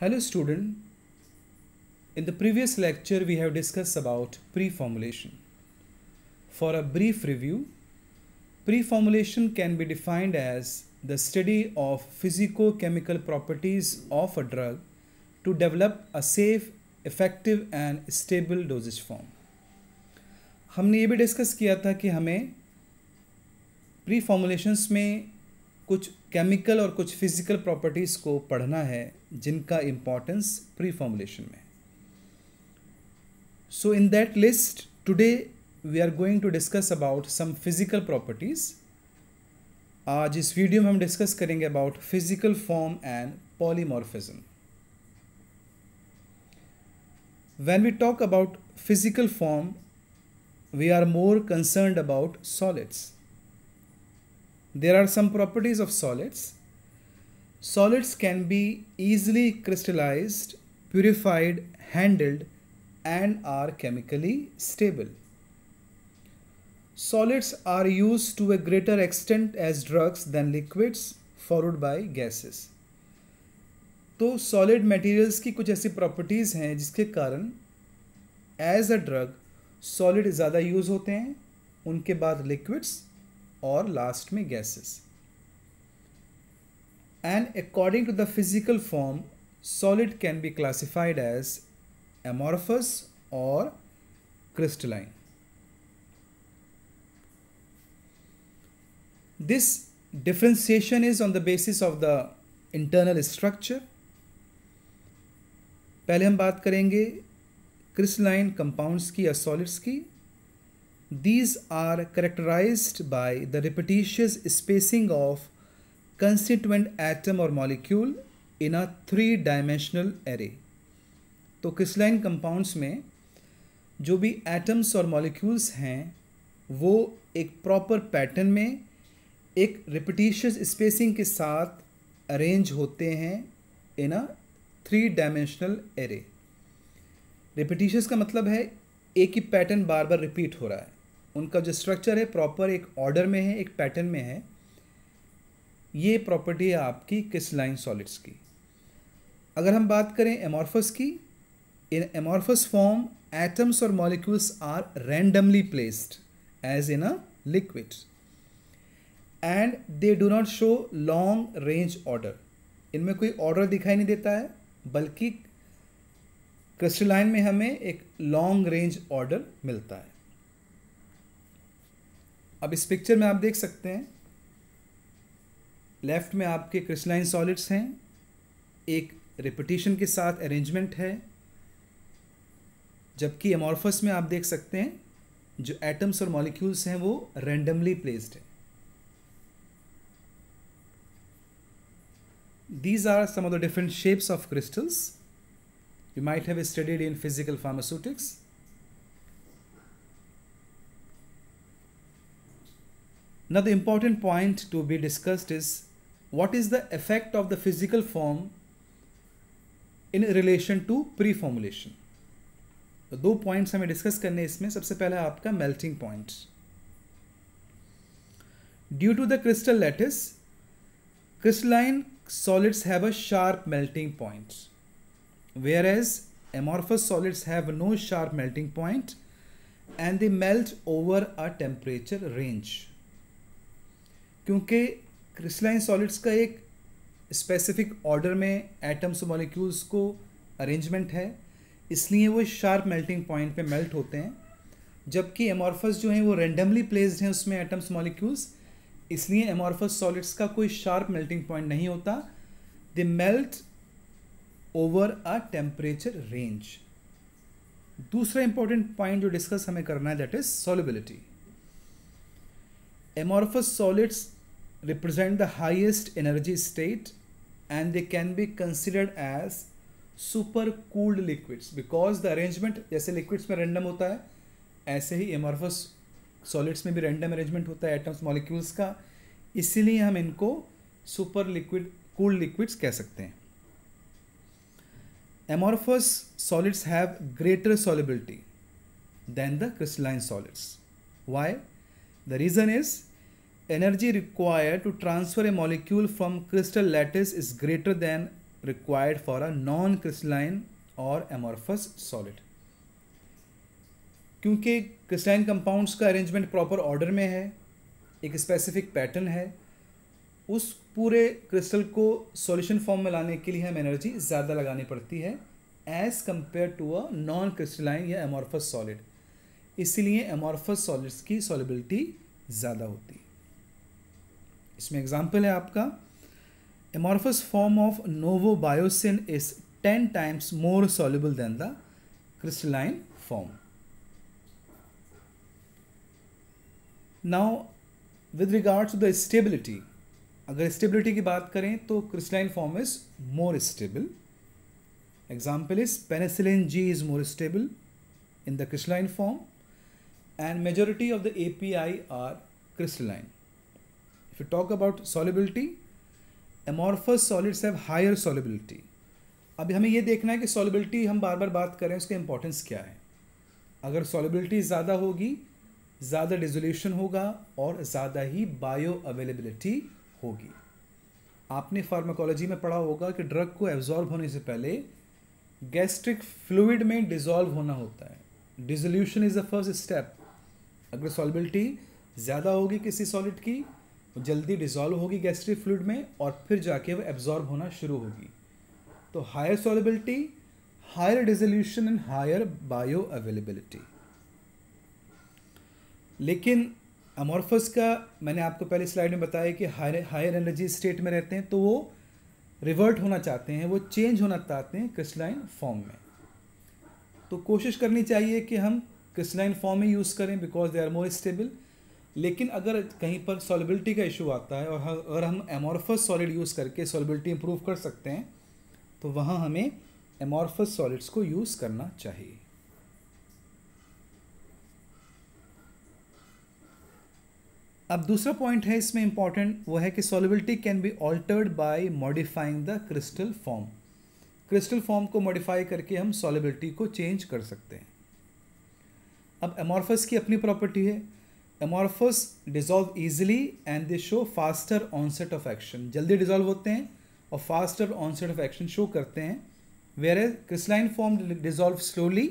Hello student, in the previous lecture we have discussed about pre-formulation. For a brief review, pre-formulation can be defined as the study of physicochemical properties of a drug to develop a safe, effective and stable dosage form. हमने ये भी discuss किया था कि हमें pre formulations में कुछ chemical और कुछ फिजिकल प्रॉपर्टीज़ को पढ़ना है जिनका इम्पोर्टेंस प्री फॉर्मुलेशन में so in that list today we are going to discuss about some physical properties आज इस वीडियो में हम डिस्कस करेंगे about physical form and polymorphism when we talk about physical form we are more concerned about solids There are some properties of solids. Solids can be easily crystallized, purified, handled and are chemically stable. Solids are used to a greater extent as drugs than liquids followed by gases. तो solid materials की कुछ ऐसी properties हैं जिसके कारण as a drug solid ज़्यादा use होते हैं उनके बाद लिक्विड्स और लास्ट में gases and according to the physical form solid can be classified as amorphous और crystalline this differentiation is on the basis of the internal structure पहले हम बात करेंगे क्रिस्टलाइन कंपाउंड्स की या सॉलिड्स की These are characterized by the repetitious spacing of constituent atom or molecule in a three dimensional array. तो crystalline compounds में जो भी एटम्स और मॉलिक्यूल्स हैं वो एक प्रॉपर पैटर्न में एक रिपीटिशियस स्पेसिंग के साथ अरेंज होते हैं in a three dimensional array repetitious का मतलब है एक ही पैटर्न बार बार रिपीट हो रहा है उनका जो स्ट्रक्चर है प्रॉपर एक ऑर्डर में है एक पैटर्न में है ये प्रॉपर्टी है आपकी क्रिस्टलाइन सॉलिड्स की अगर हम बात करें एमॉर्फस की इन एमॉर्फस फॉर्म एटम्स और molecules are randomly placed as in a liquid and they do not show long range order इनमें कोई ऑर्डर दिखाई नहीं देता है बल्कि क्रिस्टलाइन में हमें एक लॉन्ग रेंज ऑर्डर मिलता है अब इस पिक्चर में आप देख सकते हैं लेफ्ट में आपके क्रिस्टलाइन सॉलिड्स हैं एक रिपीटेशन के साथ अरेंजमेंट है जबकि एमोर्फस में आप देख सकते हैं जो एटम्स और मॉलिक्यूल्स हैं वो रैंडमली प्लेस्ड है these are some of the different shapes of crystals you might have studied in physical pharmaceutics Now the important point to be discussed is what is the effect of the physical form in relation to pre-formulation. तो दो points हमें discuss करने इसमें सबसे पहले आपका melting point due to the crystal lattice crystalline solids have a sharp melting point whereas amorphous solids have no sharp melting point and they melt over a temperature range क्योंकि crystalline solids का एक specific order में atoms molecules को arrangement है इसलिए वो sharp melting point पे melt होते हैं जबकि एमॉर्फस जो हैं वो रेंडमली प्लेस्ड हैं उसमें एटम्स मॉलिक्यूल्स इसलिए एमॉर्फस सॉलिड्स का कोई शार्प मेल्टिंग पॉइंट नहीं होता they melt over a temperature range दूसरा इंपॉर्टेंट पॉइंट जो डिस्कस हमें करना है that is solubility amorphous solids represent the highest energy state and they can be considered as supercooled liquids because the arrangement जैसे liquids में random होता है ऐसे ही एमरफस सॉलिड्स में भी रैंडम अरेंजमेंट होता है एटम्स मॉलिक्यूल्स का इसीलिए हम इनको सुपर लिक्विड कूल्ड लिक्विड्स कह सकते हैं amorphous solids have greater solubility than the crystalline solids why the reason is energy required to transfer a molecule from crystal lattice is greater than required for a non-crystalline और amorphous solid. क्योंकि crystalline compounds का arrangement proper order में है एक specific pattern है उस पूरे crystal को सॉल्यूशन फॉर्म में लाने के लिए हमें एनर्जी ज़्यादा लगानी पड़ती है as compare to a non crystalline या एमॉर्फस सॉलिड इसीलिए एमॉर्फस सॉलिड्स की सॉलिबिलिटी ज़्यादा होती है इसमें एग्जाम्पल है आपका form of novobiocin is ten times more soluble than the crystalline form now with regard to the stability अगर स्टेबिलिटी की बात करें तो crystalline form is more stable example is penicillin G is more stable in the crystalline form and majority of the API are crystalline If you talk about solubility, amorphous solids have higher solubility. अभी हमें यह देखना है कि solubility हम बार बार बात करें उसका इंपॉर्टेंस क्या है अगर सॉलिबिलिटी ज़्यादा होगी ज़्यादा डिजोल्यूशन होगा और ज़्यादा ही बायो अवेलेबिलिटी होगी आपने फार्माकोलॉजी में पढ़ा होगा कि ड्रग को एब्जॉर्ब होने से पहले गैस्ट्रिक फ्लूड में डिजॉल्व होना होता है dissolution is the first step अगर सॉलिबिलिटी ज़्यादा होगी किसी सॉलिड की जल्दी डिजॉल्व होगी गैस्ट्रिक फ्लूड में और फिर जाके वो एब्जॉर्ब होना शुरू होगी तो higher solubility higher dissolution and higher bioavailability लेकिन अमोरफस का मैंने आपको पहले स्लाइड में बताया कि हायर हायर एनर्जी स्टेट में रहते हैं तो वो रिवर्ट होना चाहते हैं वो चेंज होना चाहते हैं क्रिस्टलाइन फॉर्म में तो कोशिश करनी चाहिए कि हम क्रिस्टलाइन फॉर्म में यूज़ करें because they are more stable लेकिन अगर कहीं पर सॉलिबिलिटी का इशू आता है और अगर हम एमॉर्फस सॉलिड यूज़ करके सॉलिबिलिटी इंप्रूव कर सकते हैं तो वहाँ हमें एमॉर्फस सॉलिड्स को यूज़ करना चाहिए अब दूसरा पॉइंट है इसमें इम्पॉर्टेंट वो है कि solubility can be altered by modifying the crystal form crystal form को मॉडिफाई करके हम सॉलिबिलिटी को चेंज कर सकते हैं अब एमॉर्फस की अपनी प्रॉपर्टी है amorphous dissolve easily and they show faster onset of action जल्दी डिजोल्व होते हैं और faster onset of action show करते हैं whereas crystalline form dissolve slowly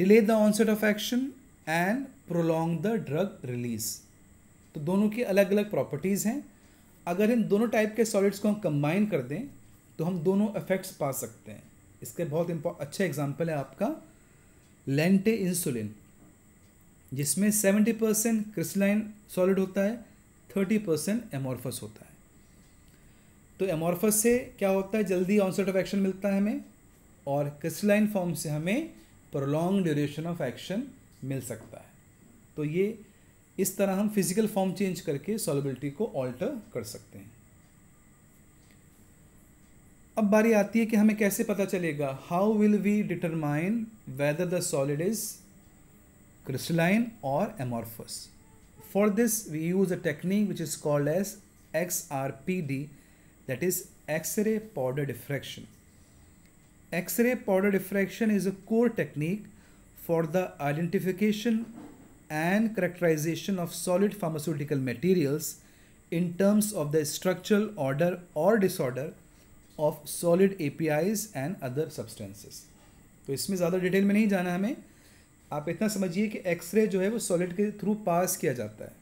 delay the onset of action and prolong the drug release तो दोनों की अलग अलग प्रॉपर्टीज़ हैं अगर इन दोनों टाइप के सॉलिड्स को हम कंबाइन कर दें तो हम दोनों इफेक्ट्स पा सकते हैं इसके बहुत अच्छा एग्जाम्पल है आपका लेंटे इंसुलिन जिसमें सेवेंटी परसेंट क्रिस्टलाइन सॉलिड होता है थर्टी परसेंट एमोरफस होता है तो एमोरफस से क्या होता है जल्दी ऑनसेट ऑफ एक्शन मिलता है हमें और क्रिस्टलाइन फॉर्म से हमें प्रोलॉन्ग ड्यूरेशन ऑफ एक्शन मिल सकता है तो ये इस तरह हम फिजिकल फॉर्म चेंज करके सॉलिबिलिटी को ऑल्टर कर सकते हैं अब बारी आती है कि हमें कैसे पता चलेगा how will we determine whether the solid is crystalline or amorphous. For this, we use a technique which is called as XRPD, that is X-ray powder diffraction. X-ray powder diffraction is a core technique for the identification and characterization of solid pharmaceutical materials in terms of the structural order or disorder of solid APIs and other substances. तो इसमें ज़्यादा detail में नहीं जाना हमें आप इतना समझिए कि एक्सरे जो है वो सॉलिड के थ्रू पास किया जाता है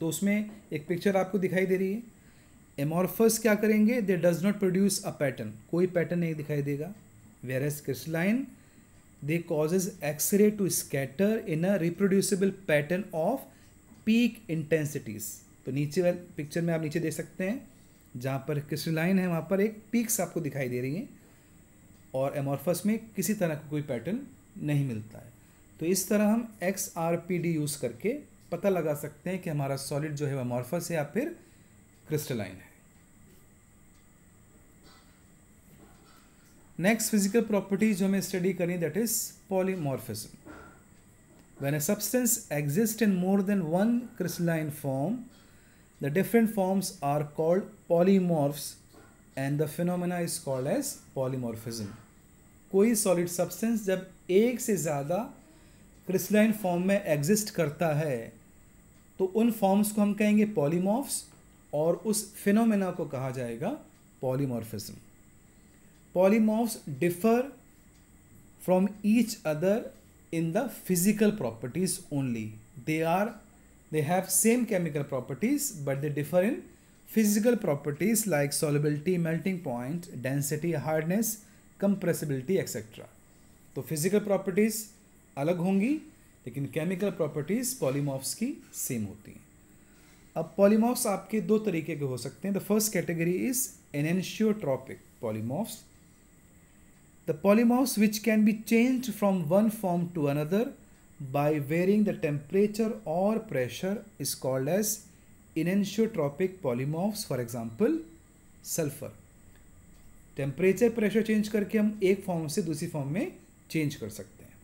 तो उसमें एक पिक्चर आपको दिखाई दे रही है एमोरफस क्या करेंगे they does not produce a pattern कोई पैटर्न नहीं दिखाई देगा where as crystalline they causes X-ray to scatter in a reproducible pattern of peak intensities तो नीचे वाले पिक्चर में आप नीचे देख सकते हैं जहाँ पर क्रिस्टलाइन है वहाँ पर एक पीक्स आपको दिखाई दे रही है और एमोरफस में किसी तरह का कोई पैटर्न नहीं मिलता है तो इस तरह हम X R P D use करके पता लगा सकते हैं कि हमारा सॉलिड जो है वह मॉर्फस है या फिर क्रिस्टलाइन है नेक्स्ट फिजिकल प्रॉपर्टीज जो हमें स्टडी करनी that is polymorphism when a substance exist in more than one crystalline form the different forms are called polymorphs and the phenomena is called as polymorphism कोई solid substance जब एक से ज़्यादा crystalline form में exist करता है तो उन फॉर्म्स को हम कहेंगे पॉलीमॉर्फ्स और उस फिनोमेना को कहा जाएगा polymorphism polymorphs differ from each other in the physical properties only they are they have same chemical properties but they differ in physical properties like solubility melting point density hardness compressibility etcetera तो physical properties अलग होंगी लेकिन chemical properties पॉलीमॉफ्स की same होती हैं अब पॉलीमॉफ्स आपके दो तरीके के हो सकते हैं the first category is enantiotropic polymorphs the polymorphs which can be change from one form to another by varying the temperature और pressure is called as enantiotropic polymorphs for example sulphur temperature pressure change करके हम एक form से दूसरी form में change कर सकते हैं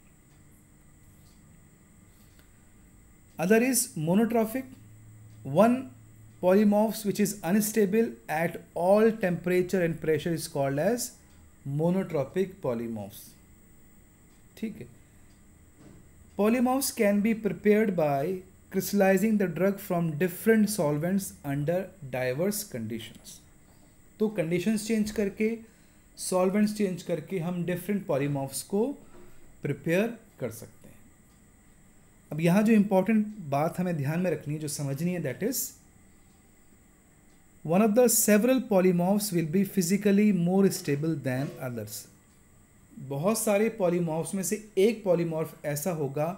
other is monotropic one polymorphs which is unstable at all temperature and pressure is called as monotropic polymorphs ठीक है polymorphs can be prepared by crystallizing the drug from different solvents under diverse conditions तो conditions change करके solvents change करके हम different पॉलीमॉफ्स को prepare कर सकते हैं अब यहाँ जो इम्पोर्टेंट बात हमें ध्यान में रखनी है जो समझनी है that is one of the several polymorphs will be physically more stable than others बहुत सारे पॉलीमॉर्फ्स में से एक पॉलीमॉर्फ ऐसा होगा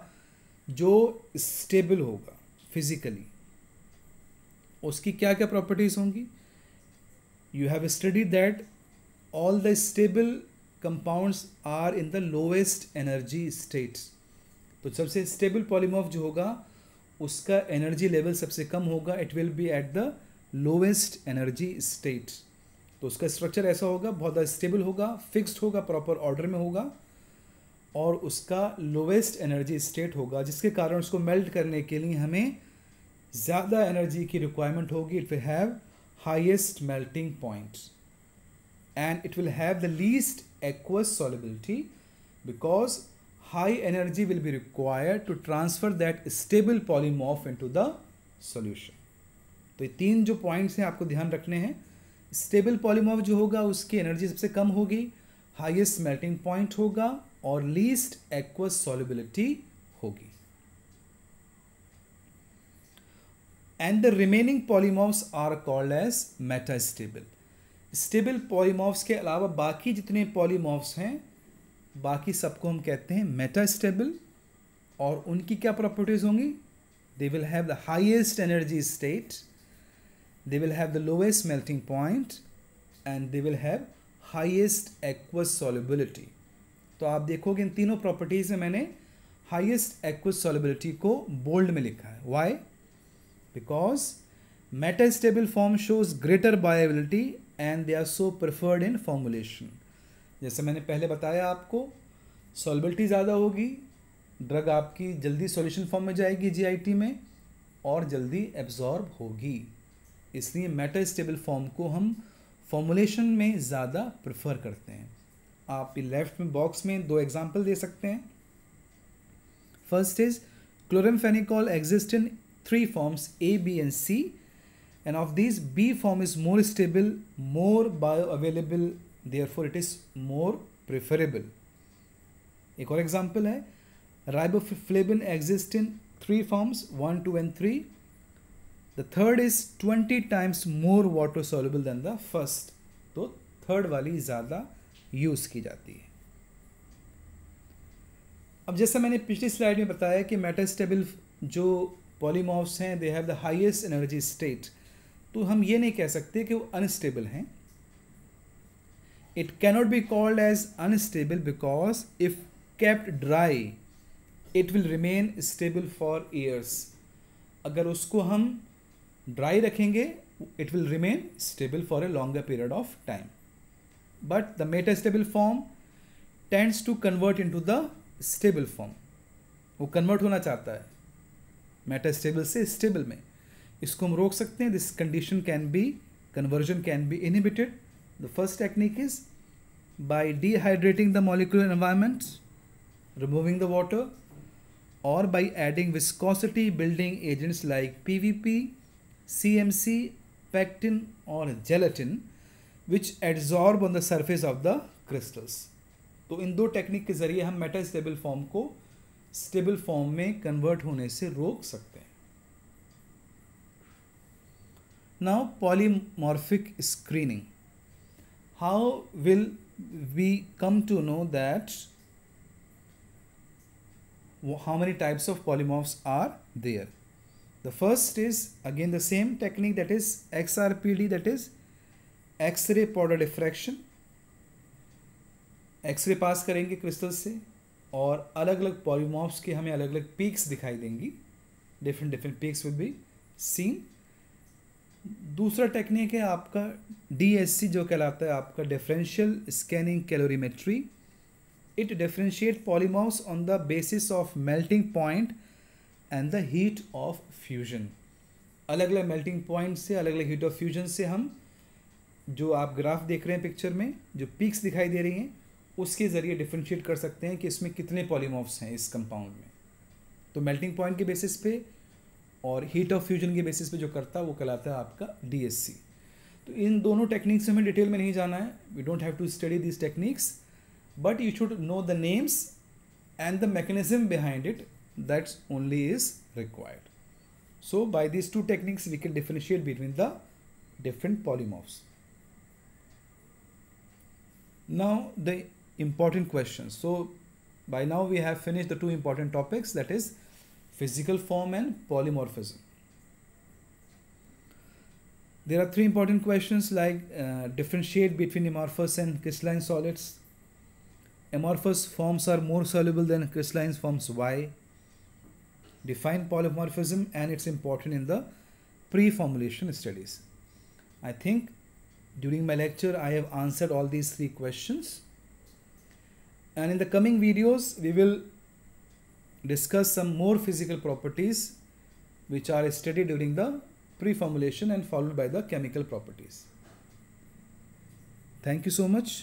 जो स्टेबल होगा फिजिकली उसकी क्या क्या प्रॉपर्टीज़ होंगी you have studied that all the stable compounds are in the lowest energy state तो सबसे स्टेबल पॉलीमॉफ जो होगा उसका एनर्जी लेवल सबसे कम होगा it will be at the lowest energy state तो उसका स्ट्रक्चर ऐसा होगा बहुत ज़्यादा स्टेबल होगा फिक्स्ड होगा प्रॉपर ऑर्डर में होगा और उसका लोवेस्ट एनर्जी स्टेट होगा जिसके कारण उसको मेल्ट करने के लिए हमें ज़्यादा एनर्जी की रिक्वायरमेंट होगी it will have highest melting point and it will have the least aqueous solubility because high energy will be required to transfer that stable polymorph into the solution तो ये तीन जो पॉइंट्स हैं आपको ध्यान रखने हैं स्टेबल पॉलीमॉर्फ जो होगा उसकी एनर्जी सबसे कम होगी हाईएस्ट मेल्टिंग पॉइंट होगा और लीस्ट एक्वस सॉलिबिलिटी होगी and the remaining remaining are called as meta metastable. Stable polymorphs के अलावा बाकी जितने polymorphs हैं बाकी सबको हम कहते हैं मेटा स्टेबल और उनकी क्या प्रॉपर्टीज़ होंगी they will have the highest energy state they will have the lowest melting point and they will have highest aqueous solubility तो आप देखोगे इन तीनों प्रॉपर्टीज़ में मैंने हाइएस्ट एक्वस सॉलिबिलिटी को बोल्ड में लिखा है why because metastable form shows greater bioavailability and they are so preferred in formulation. जैसे मैंने पहले बताया आपको सॉल्बिलिटी ज़्यादा होगी ड्रग आपकी जल्दी सॉल्यूशन फॉर्म में जाएगी जीआईटी में और जल्दी एब्जॉर्ब होगी इसलिए मेटा स्टेबल फॉर्म को हम फॉर्मुलेशन में ज़्यादा प्रेफर करते हैं आप लेफ्ट में बॉक्स में दो एग्जाम्पल दे सकते हैं first is phenicol exist in three forms A, B and C and of these B form is more stable, more bioavailable therefore it is more preferable. एक और एग्जाम्पल है riboflavin exist in three forms one two and three the third is twenty times more water soluble than the first तो थर्ड वाली ज़्यादा use की जाती है अब जैसा मैंने पिछली स्लाइड में बताया कि मेटास्टेबल जो पॉलीमॉर्फ्स हैं they have the highest energy state तो हम ये नहीं कह सकते कि वो अनस्टेबल हैं it cannot be called as unstable because if kept dry it will remain stable for years अगर उसको हम ड्राई रखेंगे it will remain stable for a longer period of time but the stable form tends to convert into the stable form वो convert होना चाहता है matter stable से stable में इसको हम रोक सकते हैं this condition can be conversion can be inhibited the first technique is by dehydrating the molecular environment removing the water और by adding viscosity building agents like P V P C M C pectin और gelatin which adsorb on the surface of the crystals तो इन दो technique के जरिए हम metastable form को stable form में कन्वर्ट होने से रोक सकते हैं now polymorphic screening how will we come to know that how many types of polymorphs are there the first is again the same technique that is xrpd that is x-ray powder diffraction x-ray pass करेंगे crystal से और अलग अलग पॉलीमॉप्स के हमें अलग अलग peaks दिखाई देंगी different different peaks will be seen दूसरा टेक्निक है आपका डीएससी जो कहलाता है आपका differential scanning calorimetry it differentiate polymorphs on the basis of melting point and the heat of fusion अलग अलग मेल्टिंग पॉइंट से अलग अलग हीट ऑफ फ्यूजन से हम जो आप ग्राफ देख रहे हैं पिक्चर में जो पीक्स दिखाई दे रही हैं उसके ज़रिए डिफ्रेंशिएट कर सकते हैं कि इसमें कितने पॉलीमॉर्फ्स हैं इस कंपाउंड में तो मेल्टिंग पॉइंट के बेसिस पे और हीट ऑफ फ्यूजन के बेसिस पे जो करता है वो कहलाता है आपका डी तो इन दोनों टेक्निक्स में हमें डिटेल में नहीं जाना है we don't have to study this techniques but you should know the names and the mechanism behind it that's only is required so by these two techniques we can differentiate between the different polymorphs now the important questions. So by now we have finished the two important topics that is physical form and polymorphism. There are three important questions like uh, differentiate between amorphous and crystalline solids. Amorphous forms are more soluble than crystalline forms. Why? Define polymorphism and it's important in the pre-formulation studies. I think during my lecture I have answered all these three questions and in the coming videos we will discuss some more physical properties which are studied during the pre-formulation and followed by the chemical properties. Thank you so much.